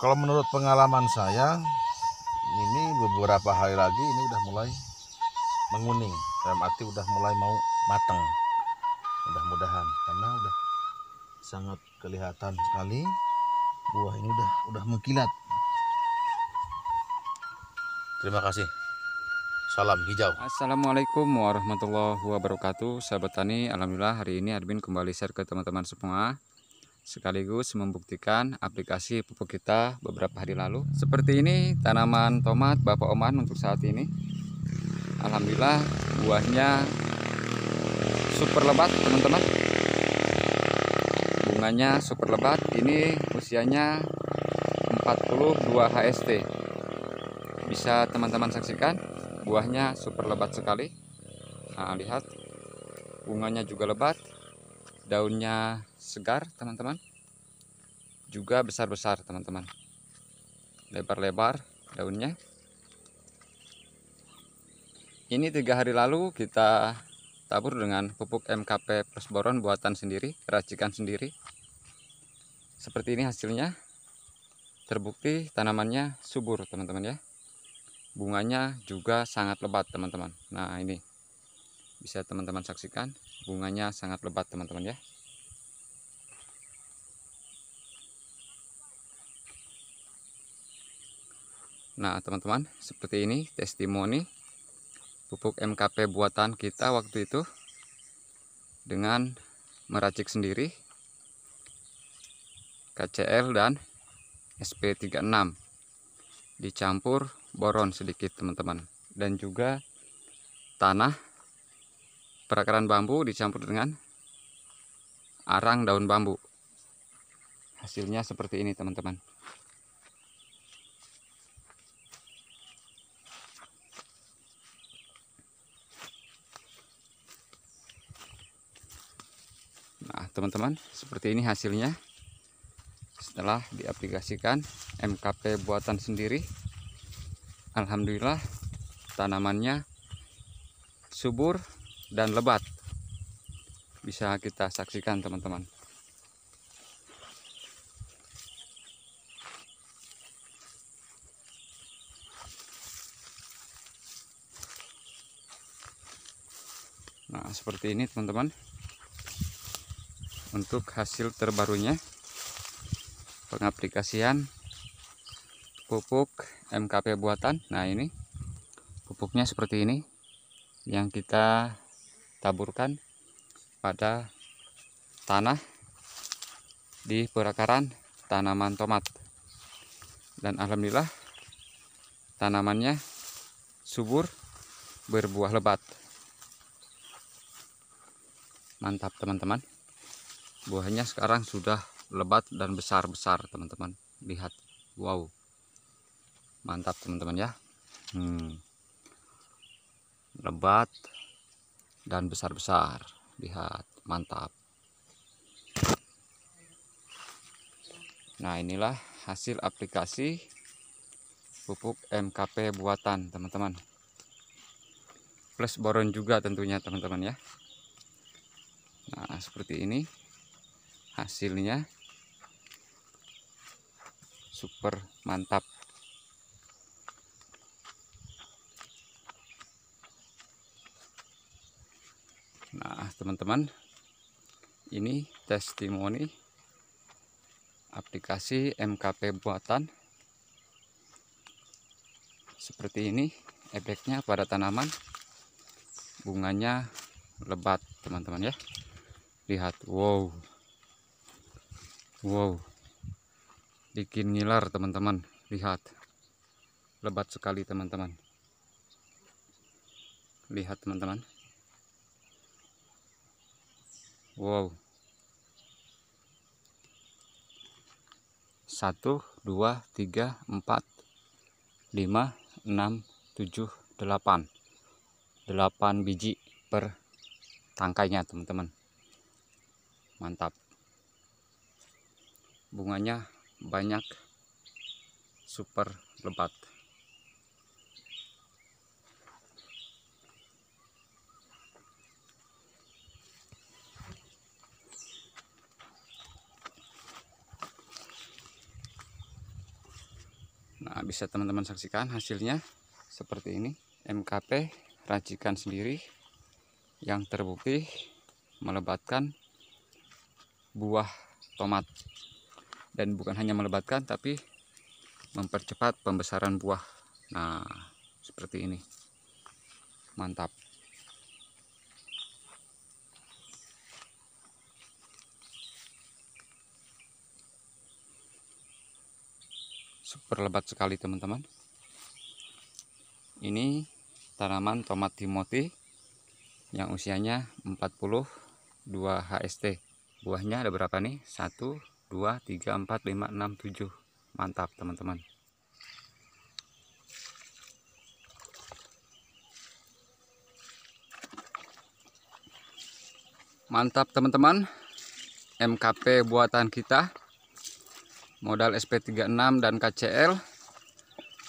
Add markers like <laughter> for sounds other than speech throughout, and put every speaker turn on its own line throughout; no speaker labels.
kalau menurut pengalaman saya ini beberapa hari lagi ini udah mulai menguning dalam arti udah mulai mau matang mudah-mudahan karena udah sangat kelihatan sekali buah ini udah udah mengkilat terima kasih Salam hijau. Assalamualaikum warahmatullahi wabarakatuh. Sahabat tani, alhamdulillah hari ini admin kembali share ke teman-teman semua sekaligus membuktikan aplikasi pupuk kita beberapa hari lalu. Seperti ini tanaman tomat Bapak Oman untuk saat ini. Alhamdulillah buahnya super lebat teman-teman. Bunganya super lebat. Ini usianya 42 HST. Bisa teman-teman saksikan buahnya super lebat sekali. Nah, lihat bunganya juga lebat daunnya segar teman-teman juga besar-besar teman-teman lebar-lebar daunnya ini tiga hari lalu kita tabur dengan pupuk MKP plus boron buatan sendiri racikan sendiri seperti ini hasilnya terbukti tanamannya subur teman-teman ya bunganya juga sangat lebat teman-teman nah ini bisa teman-teman saksikan bunganya sangat lebat teman-teman ya Nah teman-teman seperti ini testimoni pupuk MKP buatan kita waktu itu dengan meracik sendiri KCL dan SP36 dicampur boron sedikit teman-teman dan juga tanah Perakaran bambu dicampur dengan arang daun bambu. Hasilnya seperti ini, teman-teman. Nah, teman-teman, seperti ini hasilnya setelah diaplikasikan MKP buatan sendiri. Alhamdulillah, tanamannya subur dan lebat bisa kita saksikan teman-teman nah seperti ini teman-teman untuk hasil terbarunya pengaplikasian pupuk MKP buatan nah ini pupuknya seperti ini yang kita taburkan pada tanah di perakaran tanaman tomat dan alhamdulillah tanamannya subur berbuah lebat mantap teman-teman buahnya sekarang sudah lebat dan besar-besar teman-teman lihat wow mantap teman-teman ya hmm. lebat dan besar-besar lihat mantap nah inilah hasil aplikasi pupuk MKP buatan teman-teman plus boron juga tentunya teman-teman ya nah seperti ini hasilnya super mantap Nah, teman-teman, ini testimoni aplikasi MKP buatan. Seperti ini efeknya pada tanaman. Bunganya lebat, teman-teman ya. Lihat, wow. Wow. Bikin ngiler, teman-teman. Lihat. Lebat sekali, teman-teman. Lihat, teman-teman wow satu dua tiga empat lima enam tujuh delapan delapan biji per tangkainya teman-teman mantap bunganya banyak super lebat Nah, bisa teman-teman saksikan hasilnya seperti ini MKP racikan sendiri yang terbukti melebatkan buah tomat dan bukan hanya melebatkan tapi mempercepat pembesaran buah nah seperti ini mantap super lebat sekali teman-teman ini tanaman tomat timoti yang usianya 42 HST buahnya ada berapa nih 1 2 3 4 5 6 7 mantap teman-teman mantap teman-teman MKP buatan kita modal SP36 dan KCL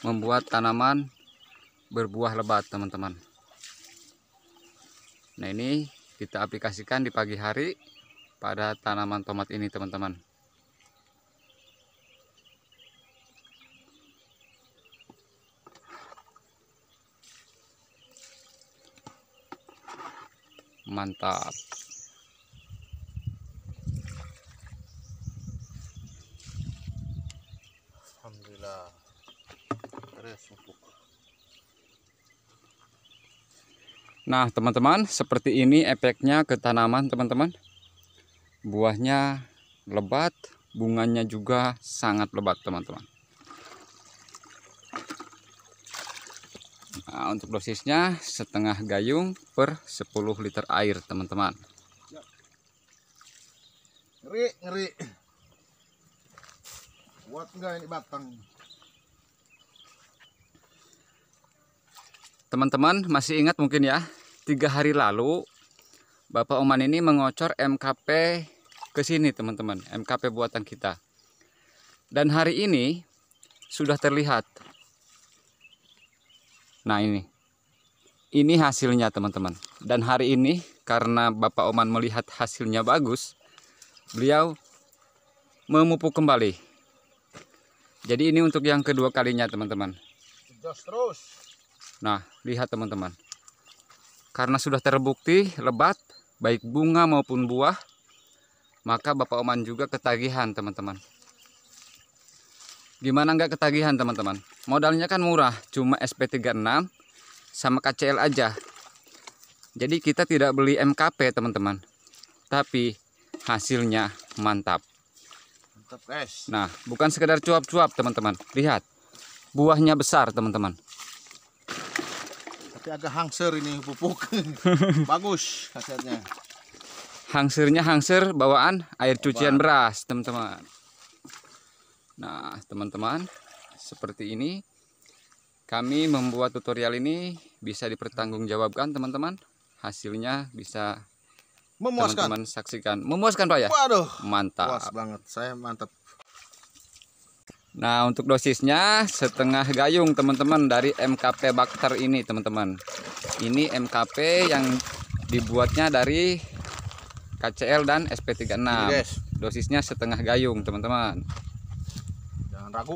membuat tanaman berbuah lebat teman-teman nah ini kita aplikasikan di pagi hari pada tanaman tomat ini teman-teman mantap Iya. nah teman-teman seperti ini efeknya ke tanaman teman-teman buahnya lebat bunganya juga sangat lebat teman-teman nah, untuk dosisnya setengah gayung per 10 liter air teman-teman ya. ngeri ngeri Buat enggak ini batang. Teman-teman masih ingat mungkin ya, tiga hari lalu Bapak Oman ini mengocor MKP ke sini teman-teman, MKP buatan kita. Dan hari ini sudah terlihat. Nah ini, ini hasilnya teman-teman. Dan hari ini karena Bapak Oman melihat hasilnya bagus, beliau memupuk kembali jadi ini untuk yang kedua kalinya teman-teman. terus. Nah lihat teman-teman. Karena sudah terbukti lebat baik bunga maupun buah, maka Bapak Oman juga ketagihan teman-teman. Gimana nggak ketagihan teman-teman? Modalnya kan murah, cuma SP36 sama KCL aja. Jadi kita tidak beli MKP teman-teman. Tapi hasilnya mantap mantap guys nah bukan sekedar cuap-cuap teman-teman lihat buahnya besar teman-teman tapi agak hangser ini pupuk <laughs> bagus hasilnya hangsernya hangser bawaan air cucian beras teman-teman nah teman-teman seperti ini kami membuat tutorial ini bisa dipertanggungjawabkan teman-teman hasilnya bisa memuaskan teman-teman saksikan memuaskan pak ya waduh mantap puas banget saya mantap nah untuk dosisnya setengah gayung teman-teman dari MKP Bakter ini teman-teman ini MKP yang dibuatnya dari KCL dan SP36 dosisnya setengah gayung teman-teman jangan ragu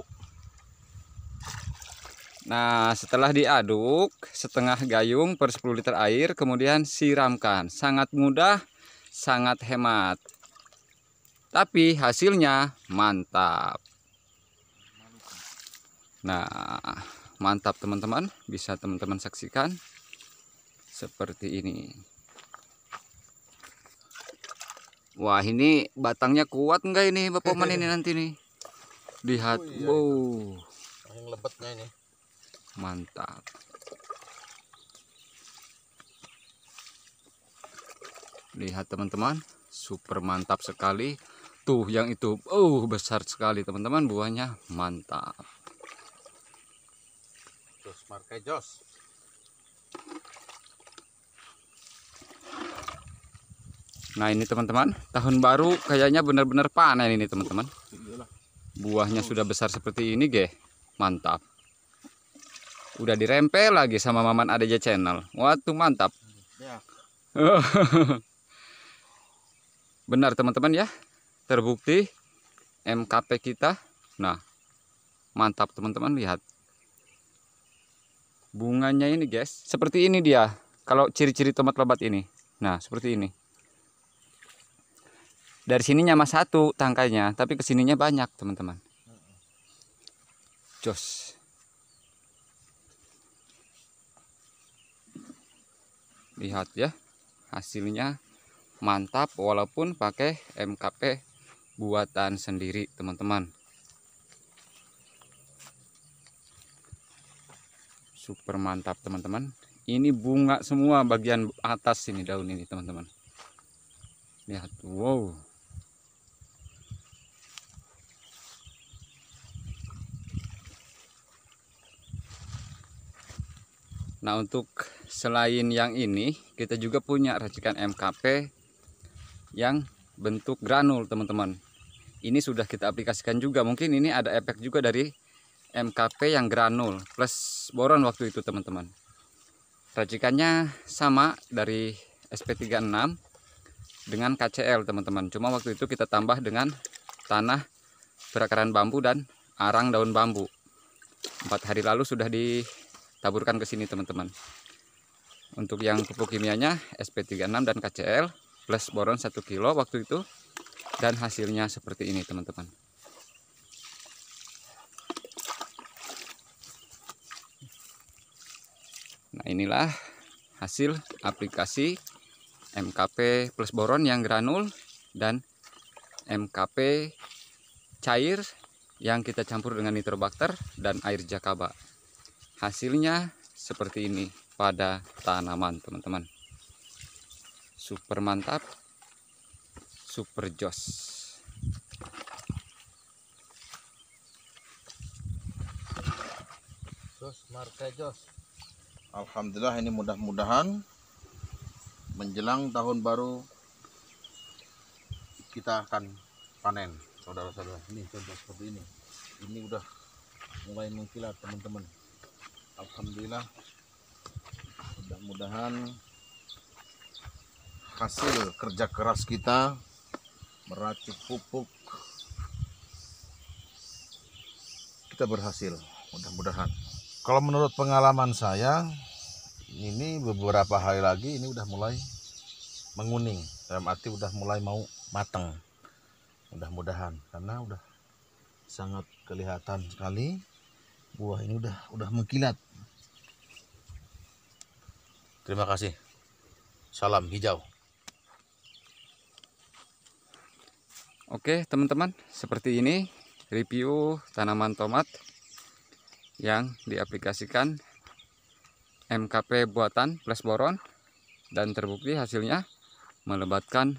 Nah, setelah diaduk, setengah gayung per 10 liter air, kemudian siramkan. Sangat mudah sangat hemat tapi hasilnya mantap nah mantap teman-teman bisa teman-teman saksikan seperti ini wah ini batangnya kuat enggak ini Bapak Man ini <laughs> nanti nih lihat oh, iya, wow ini mantap lihat teman-teman super mantap sekali tuh yang itu oh besar sekali teman-teman buahnya mantap Jos Marke Jos Nah ini teman-teman tahun baru kayaknya benar-benar panen ini teman-teman buahnya sudah besar seperti ini geh mantap udah dirempel lagi sama Maman Adeja Channel waktu mantap ya. <laughs> benar teman-teman ya terbukti MKP kita nah mantap teman-teman lihat bunganya ini guys seperti ini dia kalau ciri-ciri tomat lebat ini nah seperti ini dari sininya nyama satu tangkainya tapi kesininya banyak teman-teman jos lihat ya hasilnya mantap walaupun pakai MKP buatan sendiri teman-teman super mantap teman-teman ini bunga semua bagian atas ini daun ini teman-teman lihat wow Nah untuk selain yang ini kita juga punya racikan MKP yang bentuk granul teman-teman ini sudah kita aplikasikan juga mungkin ini ada efek juga dari MKP yang granul plus boron waktu itu teman-teman racikannya sama dari SP36 dengan KCL teman-teman cuma waktu itu kita tambah dengan tanah berakaran bambu dan arang daun bambu empat hari lalu sudah ditaburkan ke sini teman-teman untuk yang pupuk kimianya SP36 dan KCL plus boron 1 kilo waktu itu dan hasilnya seperti ini teman-teman nah inilah hasil aplikasi MKP plus boron yang granul dan MKP cair yang kita campur dengan nitrobakter dan air jakaba hasilnya seperti ini pada tanaman teman-teman super mantap super jos jos marka jos Alhamdulillah ini mudah-mudahan menjelang tahun baru kita akan panen saudara-saudara ini contoh seperti ini ini udah mulai mengkilat teman-teman Alhamdulillah mudah-mudahan hasil kerja keras kita meracik pupuk kita berhasil mudah-mudahan kalau menurut pengalaman saya ini beberapa hari lagi ini udah mulai menguning dalam arti udah mulai mau matang mudah-mudahan karena udah sangat kelihatan sekali buah ini udah udah mengkilat terima kasih salam hijau Oke teman-teman seperti ini review tanaman tomat yang diaplikasikan MKP buatan plus boron dan terbukti hasilnya melebatkan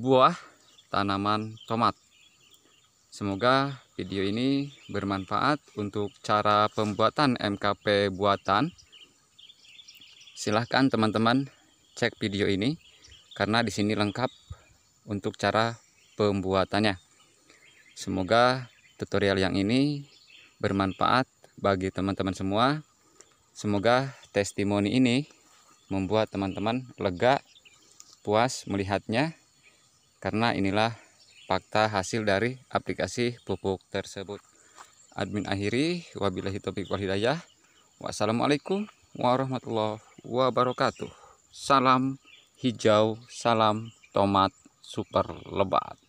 buah tanaman tomat semoga video ini bermanfaat untuk cara pembuatan MKP buatan silahkan teman-teman cek video ini karena di sini lengkap untuk cara pembuatannya. Semoga tutorial yang ini bermanfaat bagi teman-teman semua. Semoga testimoni ini membuat teman-teman lega, puas melihatnya, karena inilah fakta hasil dari aplikasi pupuk tersebut. Admin akhiri, wabillahi taufiq wal hidayah. Wassalamualaikum warahmatullahi wabarakatuh. Salam hijau, salam tomat super lebat